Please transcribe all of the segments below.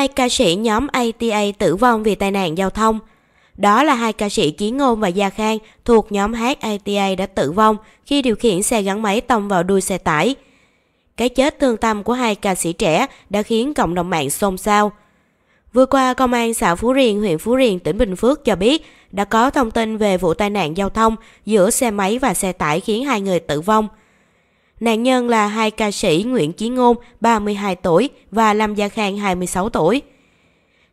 hai ca sĩ nhóm ATA tử vong vì tai nạn giao thông. Đó là hai ca sĩ Kiến Ngôn và Gia Khang thuộc nhóm hát ATA đã tử vong khi điều khiển xe gắn máy tông vào đuôi xe tải. Cái chết thương tâm của hai ca sĩ trẻ đã khiến cộng đồng mạng xôn xao. Vừa qua, Công an xã Phú Riềng, huyện Phú Riềng, tỉnh Bình Phước cho biết đã có thông tin về vụ tai nạn giao thông giữa xe máy và xe tải khiến hai người tử vong. Nạn nhân là hai ca sĩ Nguyễn Chí Ngôn 32 tuổi và Lâm Gia Khang 26 tuổi.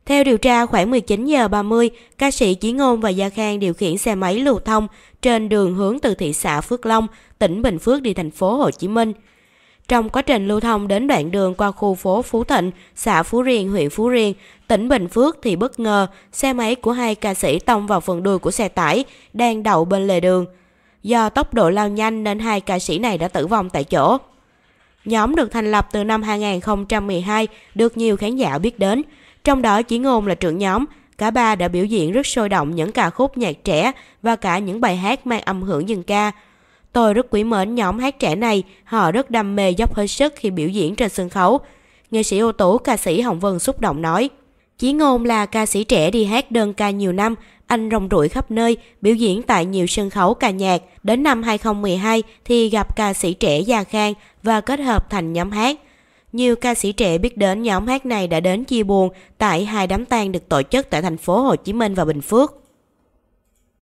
Theo điều tra, khoảng 19 giờ 30, ca sĩ Chí Ngôn và Gia Khang điều khiển xe máy lưu thông trên đường hướng từ thị xã Phước Long, tỉnh Bình Phước đi thành phố Hồ Chí Minh. Trong quá trình lưu thông đến đoạn đường qua khu phố Phú Thịnh, xã Phú Riêng, huyện Phú Riêng, tỉnh Bình Phước thì bất ngờ xe máy của hai ca sĩ tông vào phần đuôi của xe tải đang đậu bên lề đường. Do tốc độ lao nhanh nên hai ca sĩ này đã tử vong tại chỗ. Nhóm được thành lập từ năm 2012 được nhiều khán giả biết đến, trong đó chỉ ngôn là trưởng nhóm, cả ba đã biểu diễn rất sôi động những ca khúc nhạc trẻ và cả những bài hát mang âm hưởng dân ca. Tôi rất quý mến nhóm hát trẻ này, họ rất đam mê dốc hết sức khi biểu diễn trên sân khấu. Nghệ sĩ ưu tú ca sĩ Hồng Vân xúc động nói. Chí Ngôn là ca sĩ trẻ đi hát đơn ca nhiều năm, anh rong ruổi khắp nơi, biểu diễn tại nhiều sân khấu ca nhạc. Đến năm 2012 thì gặp ca sĩ trẻ Gia Khang và kết hợp thành nhóm hát. Nhiều ca sĩ trẻ biết đến nhóm hát này đã đến chia buồn tại hai đám tang được tổ chức tại thành phố Hồ Chí Minh và Bình Phước.